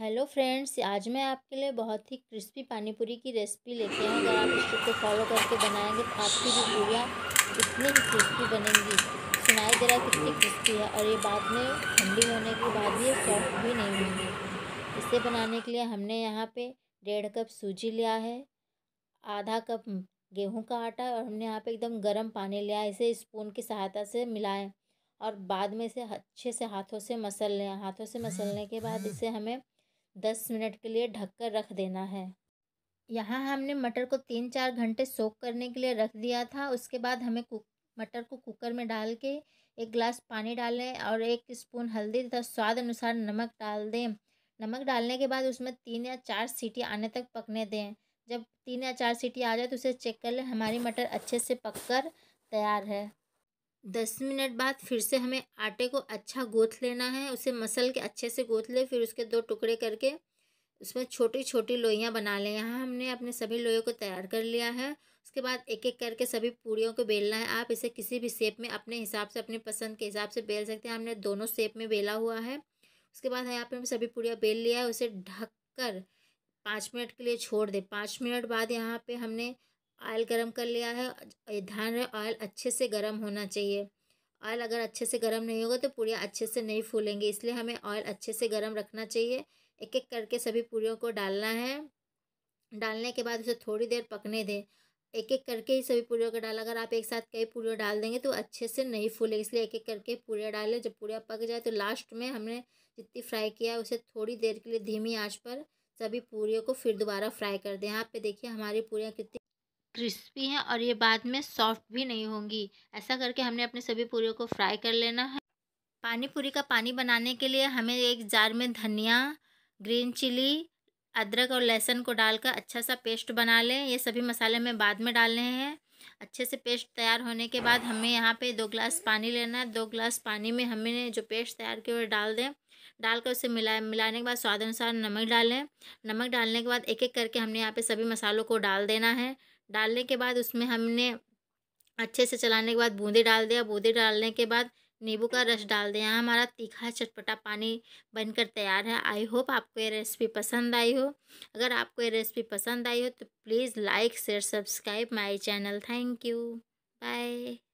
hello friends आज मैं आपके लिए बहुत ही क्रिस्पी पानीपुरी की रेसिपी लेते हैं अगर आप इसको फॉलो करके बनाएंगे तो आपकी भी पूरियाँ इतनी ही क्रिस्पी बनेंगी सुनाई दे रहा कितनी क्रिस्पी है और ये बाद में ठंडी होने के बाद ये सॉफ्ट भी नहीं होंगी इसे बनाने के लिए हमने यहाँ पे डेढ़ कप सूजी लिया है आधा कप गेहूँ का आटा और हमने यहाँ पर एकदम गर्म पानी लिया है इसे स्पून की सहायता से मिलाएँ और बाद में इसे अच्छे से हाथों से मसल लें हाथों से मसलने के बाद इसे हमें दस मिनट के लिए ढककर रख देना है यहाँ हमने मटर को तीन चार घंटे सोख करने के लिए रख दिया था उसके बाद हमें कुक मटर को कुकर में डाल के एक गिलास पानी डालें और एक स्पून हल्दी तथा स्वाद अनुसार नमक डाल दें नमक डालने के बाद उसमें तीन या चार सीटी आने तक पकने दें जब तीन या चार सीटी आ जाए तो उसे चेक कर लें हमारी मटर अच्छे से पककर तैयार है दस मिनट बाद फिर से हमें आटे को अच्छा गोथ लेना है उसे मसल के अच्छे से गोथ ले फिर उसके दो टुकड़े करके उसमें छोटी छोटी लोइयाँ बना लें यहाँ हमने अपने सभी लोइयों को तैयार कर लिया है उसके बाद एक एक करके सभी पूड़ियों को बेलना है आप इसे किसी भी शेप में अपने हिसाब से अपनी पसंद के हिसाब से बेल सकते हैं हमने दोनों शेप में बेला हुआ है उसके बाद यहाँ पर हम सभी पूड़ियाँ बेल लिया है उसे ढक कर पाँच मिनट के लिए छोड़ दें पाँच मिनट बाद यहाँ पे हमने ऑयल गरम कर लिया है ध्यान रहे ऑयल अच्छे से गरम होना चाहिए ऑयल अगर अच्छे से गर्म नहीं होगा तो पूड़ियाँ अच्छे से नहीं फूलेंगी इसलिए हमें ऑयल अच्छे से गर्म रखना चाहिए एक एक करके सभी पूड़ियों को डालना है डालने के बाद उसे थोड़ी देर पकने दें एक एक करके ही सभी पूड़ियों को डाल अगर आप एक साथ कई पूड़ियों डाल देंगे तो अच्छे से नहीं फूलेंगे इसलिए एक एक करके पूड़ियाँ डालें जब पूड़ियाँ पक जाए तो लास्ट में हमने जितनी फ्राई किया है उसे थोड़ी देर के लिए धीमी आँच पर सभी पूड़ियों को फिर दोबारा फ्राई कर दें यहाँ पे देखिए हमारी पूड़ियाँ कितनी क्रिस्पी हैं और ये बाद में सॉफ्ट भी नहीं होंगी ऐसा करके हमने अपने सभी पूरी को फ्राई कर लेना है पानी पूरी का पानी बनाने के लिए हमें एक जार में धनिया ग्रीन चिली अदरक और लहसुन को डालकर अच्छा सा पेस्ट बना लें ये सभी मसाले हमें बाद में डालने हैं अच्छे से पेस्ट तैयार होने के बाद हमें यहाँ पे दो ग्लास पानी लेना है दो ग्लास पानी में हमें जो पेस्ट तैयार किया हुए डाल दें डालकर उसे मिला मिलाने के बाद स्वाद अनुसार नमक डालें नमक डालने के बाद एक एक करके हमने यहाँ पे सभी मसालों को डाल देना है डालने के बाद उसमें हमने अच्छे से चलाने के बाद बूंदे डाल दिया बूंदे डालने के बाद नींबू का रस डाल दिया हमारा तीखा चटपटा पानी बनकर तैयार है आई होप आपको ये रेसिपी पसंद आई हो अगर आपको ये रेसिपी पसंद आई हो तो please like share subscribe my channel thank you bye